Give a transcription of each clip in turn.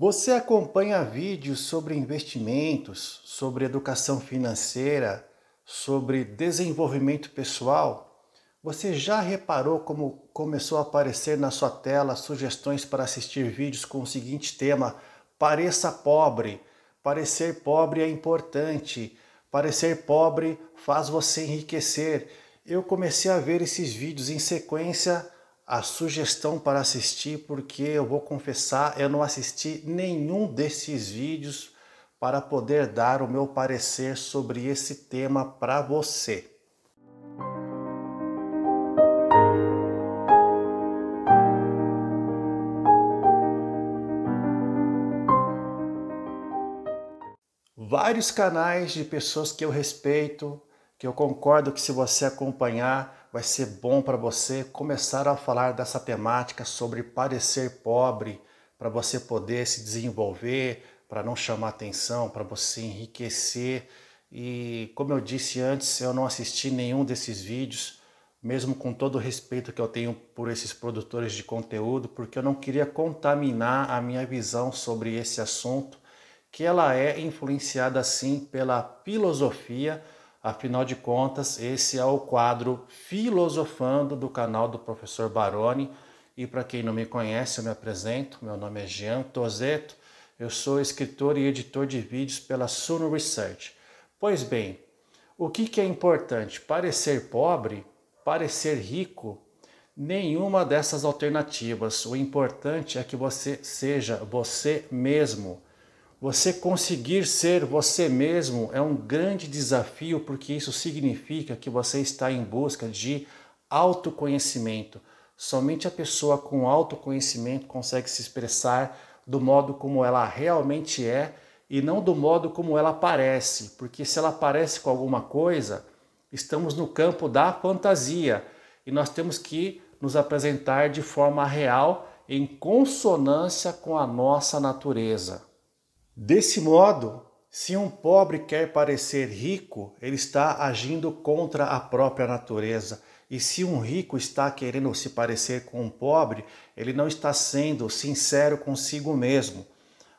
Você acompanha vídeos sobre investimentos, sobre educação financeira, sobre desenvolvimento pessoal? Você já reparou como começou a aparecer na sua tela sugestões para assistir vídeos com o seguinte tema: pareça pobre, parecer pobre é importante, parecer pobre faz você enriquecer? Eu comecei a ver esses vídeos em sequência a sugestão para assistir, porque eu vou confessar, eu não assisti nenhum desses vídeos para poder dar o meu parecer sobre esse tema para você. Vários canais de pessoas que eu respeito, que eu concordo que se você acompanhar, vai ser bom para você começar a falar dessa temática sobre parecer pobre, para você poder se desenvolver, para não chamar atenção, para você enriquecer. E como eu disse antes, eu não assisti nenhum desses vídeos, mesmo com todo o respeito que eu tenho por esses produtores de conteúdo, porque eu não queria contaminar a minha visão sobre esse assunto, que ela é influenciada sim pela filosofia Afinal de contas, esse é o quadro Filosofando do canal do professor Baroni. E para quem não me conhece, eu me apresento. Meu nome é Jean Tozeto. Eu sou escritor e editor de vídeos pela Suno Research. Pois bem, o que, que é importante? Parecer pobre? Parecer rico? Nenhuma dessas alternativas. O importante é que você seja você mesmo você conseguir ser você mesmo é um grande desafio, porque isso significa que você está em busca de autoconhecimento. Somente a pessoa com autoconhecimento consegue se expressar do modo como ela realmente é e não do modo como ela parece, porque se ela parece com alguma coisa, estamos no campo da fantasia e nós temos que nos apresentar de forma real em consonância com a nossa natureza. Desse modo, se um pobre quer parecer rico, ele está agindo contra a própria natureza. E se um rico está querendo se parecer com um pobre, ele não está sendo sincero consigo mesmo.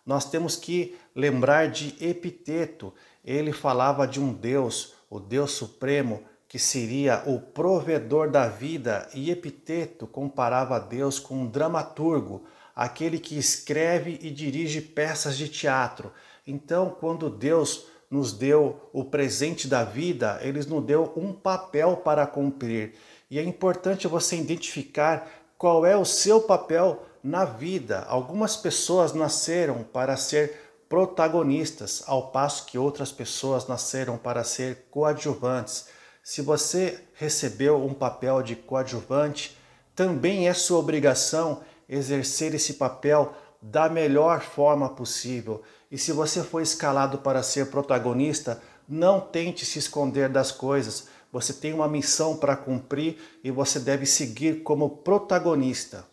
Nós temos que lembrar de Epiteto. Ele falava de um Deus, o Deus Supremo, que seria o provedor da vida, e Epiteto comparava Deus com um dramaturgo aquele que escreve e dirige peças de teatro. Então, quando Deus nos deu o presente da vida, ele nos deu um papel para cumprir. E é importante você identificar qual é o seu papel na vida. Algumas pessoas nasceram para ser protagonistas, ao passo que outras pessoas nasceram para ser coadjuvantes. Se você recebeu um papel de coadjuvante, também é sua obrigação exercer esse papel da melhor forma possível. E se você for escalado para ser protagonista, não tente se esconder das coisas. Você tem uma missão para cumprir e você deve seguir como protagonista.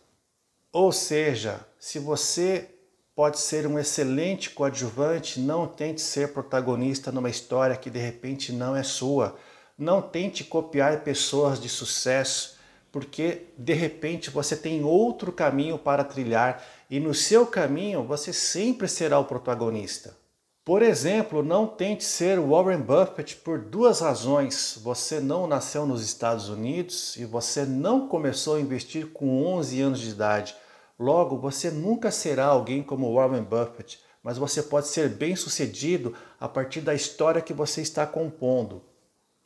Ou seja, se você pode ser um excelente coadjuvante, não tente ser protagonista numa história que de repente não é sua. Não tente copiar pessoas de sucesso porque de repente você tem outro caminho para trilhar e no seu caminho você sempre será o protagonista. Por exemplo, não tente ser Warren Buffett por duas razões. Você não nasceu nos Estados Unidos e você não começou a investir com 11 anos de idade. Logo, você nunca será alguém como Warren Buffett, mas você pode ser bem sucedido a partir da história que você está compondo.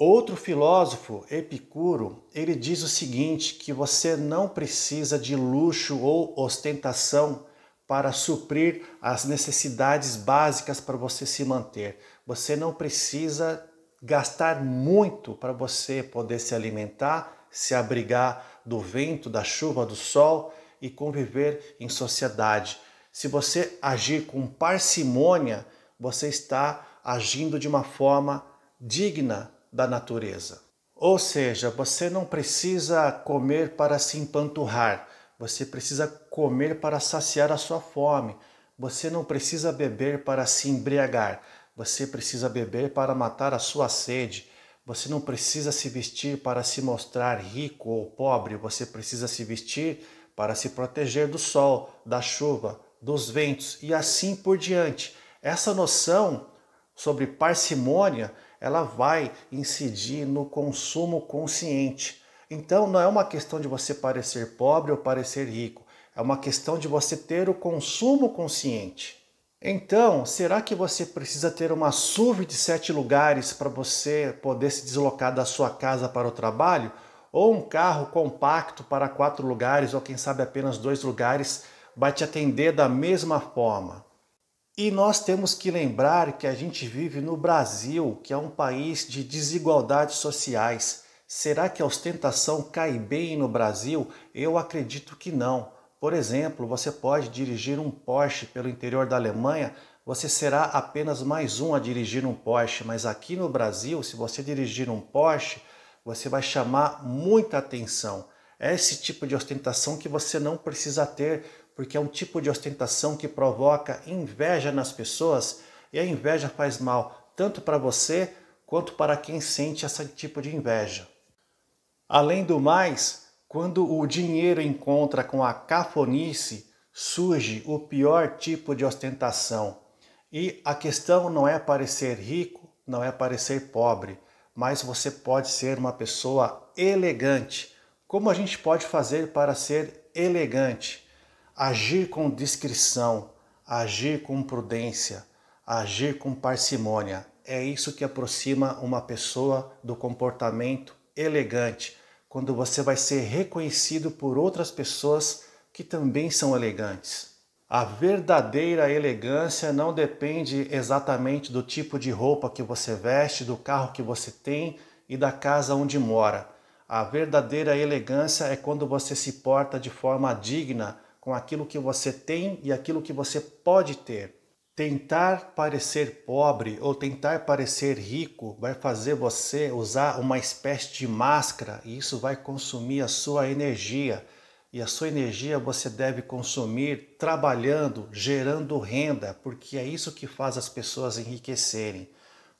Outro filósofo, Epicuro, ele diz o seguinte: que você não precisa de luxo ou ostentação para suprir as necessidades básicas para você se manter. Você não precisa gastar muito para você poder se alimentar, se abrigar do vento, da chuva, do sol e conviver em sociedade. Se você agir com parcimônia, você está agindo de uma forma digna da natureza. Ou seja, você não precisa comer para se empanturrar, você precisa comer para saciar a sua fome, você não precisa beber para se embriagar, você precisa beber para matar a sua sede, você não precisa se vestir para se mostrar rico ou pobre, você precisa se vestir para se proteger do sol, da chuva, dos ventos e assim por diante. Essa noção sobre parcimônia ela vai incidir no consumo consciente. Então não é uma questão de você parecer pobre ou parecer rico, é uma questão de você ter o consumo consciente. Então, será que você precisa ter uma SUV de sete lugares para você poder se deslocar da sua casa para o trabalho? Ou um carro compacto para quatro lugares, ou quem sabe apenas dois lugares, vai te atender da mesma forma? E nós temos que lembrar que a gente vive no Brasil, que é um país de desigualdades sociais. Será que a ostentação cai bem no Brasil? Eu acredito que não. Por exemplo, você pode dirigir um Porsche pelo interior da Alemanha, você será apenas mais um a dirigir um Porsche, mas aqui no Brasil, se você dirigir um Porsche, você vai chamar muita atenção. É esse tipo de ostentação que você não precisa ter porque é um tipo de ostentação que provoca inveja nas pessoas e a inveja faz mal tanto para você quanto para quem sente esse tipo de inveja. Além do mais, quando o dinheiro encontra com a cafonice, surge o pior tipo de ostentação. E a questão não é parecer rico, não é parecer pobre, mas você pode ser uma pessoa elegante. Como a gente pode fazer para ser elegante? agir com discrição, agir com prudência, agir com parcimônia. É isso que aproxima uma pessoa do comportamento elegante, quando você vai ser reconhecido por outras pessoas que também são elegantes. A verdadeira elegância não depende exatamente do tipo de roupa que você veste, do carro que você tem e da casa onde mora. A verdadeira elegância é quando você se porta de forma digna com aquilo que você tem e aquilo que você pode ter. Tentar parecer pobre ou tentar parecer rico vai fazer você usar uma espécie de máscara e isso vai consumir a sua energia. E a sua energia você deve consumir trabalhando, gerando renda, porque é isso que faz as pessoas enriquecerem.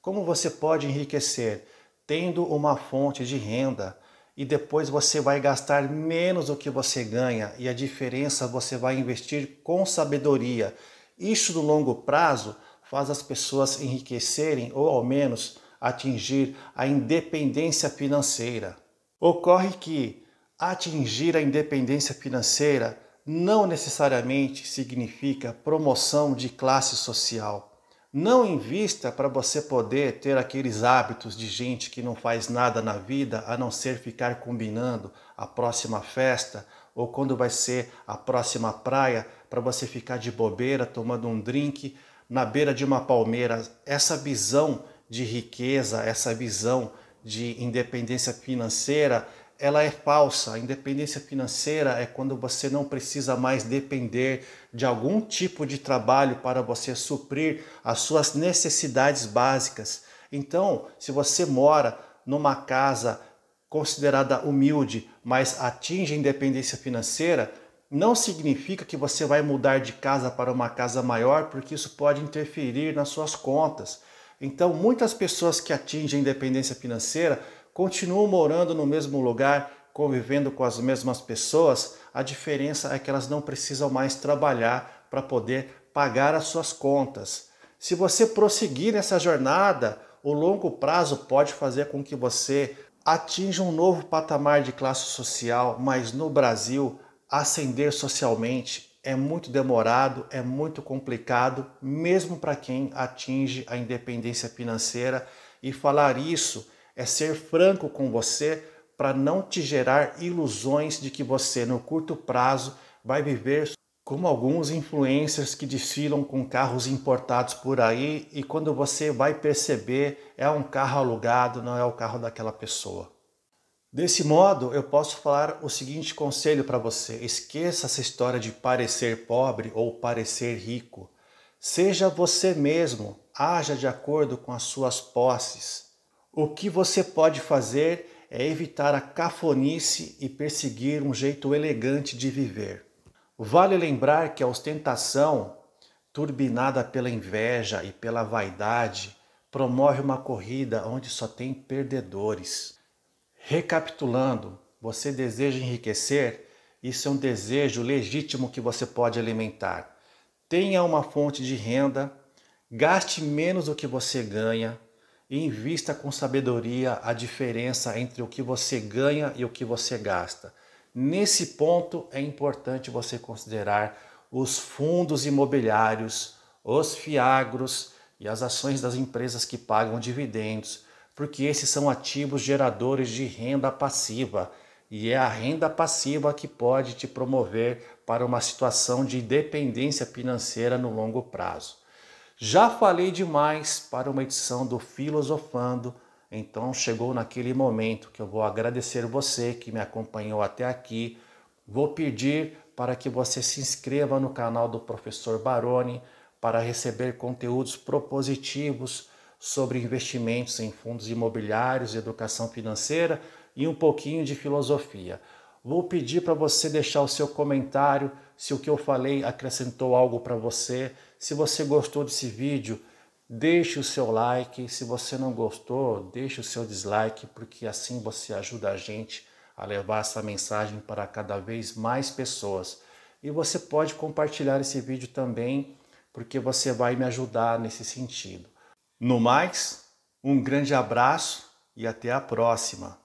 Como você pode enriquecer? Tendo uma fonte de renda e depois você vai gastar menos do que você ganha e a diferença você vai investir com sabedoria. Isso no longo prazo faz as pessoas enriquecerem ou ao menos atingir a independência financeira. Ocorre que atingir a independência financeira não necessariamente significa promoção de classe social. Não invista para você poder ter aqueles hábitos de gente que não faz nada na vida a não ser ficar combinando a próxima festa ou quando vai ser a próxima praia para você ficar de bobeira tomando um drink na beira de uma palmeira. Essa visão de riqueza, essa visão de independência financeira, ela é falsa. A independência financeira é quando você não precisa mais depender de algum tipo de trabalho para você suprir as suas necessidades básicas. Então, se você mora numa casa considerada humilde, mas atinge a independência financeira, não significa que você vai mudar de casa para uma casa maior, porque isso pode interferir nas suas contas. Então, muitas pessoas que atingem a independência financeira continuam morando no mesmo lugar, convivendo com as mesmas pessoas, a diferença é que elas não precisam mais trabalhar para poder pagar as suas contas. Se você prosseguir nessa jornada, o longo prazo pode fazer com que você atinja um novo patamar de classe social, mas no Brasil, ascender socialmente é muito demorado, é muito complicado, mesmo para quem atinge a independência financeira. E falar isso é ser franco com você para não te gerar ilusões de que você, no curto prazo, vai viver como alguns influencers que desfilam com carros importados por aí e quando você vai perceber é um carro alugado, não é o carro daquela pessoa. Desse modo, eu posso falar o seguinte conselho para você: esqueça essa história de parecer pobre ou parecer rico. Seja você mesmo, haja de acordo com as suas posses. O que você pode fazer é evitar a cafonice e perseguir um jeito elegante de viver. Vale lembrar que a ostentação, turbinada pela inveja e pela vaidade, promove uma corrida onde só tem perdedores. Recapitulando, você deseja enriquecer? Isso é um desejo legítimo que você pode alimentar. Tenha uma fonte de renda, gaste menos do que você ganha, Invista com sabedoria a diferença entre o que você ganha e o que você gasta. Nesse ponto é importante você considerar os fundos imobiliários, os fiagros e as ações das empresas que pagam dividendos, porque esses são ativos geradores de renda passiva e é a renda passiva que pode te promover para uma situação de dependência financeira no longo prazo. Já falei demais para uma edição do Filosofando, então chegou naquele momento que eu vou agradecer você que me acompanhou até aqui. Vou pedir para que você se inscreva no canal do professor Baroni para receber conteúdos propositivos sobre investimentos em fundos imobiliários, educação financeira e um pouquinho de filosofia. Vou pedir para você deixar o seu comentário se o que eu falei acrescentou algo para você, se você gostou desse vídeo, deixe o seu like. Se você não gostou, deixe o seu dislike, porque assim você ajuda a gente a levar essa mensagem para cada vez mais pessoas. E você pode compartilhar esse vídeo também, porque você vai me ajudar nesse sentido. No mais, um grande abraço e até a próxima!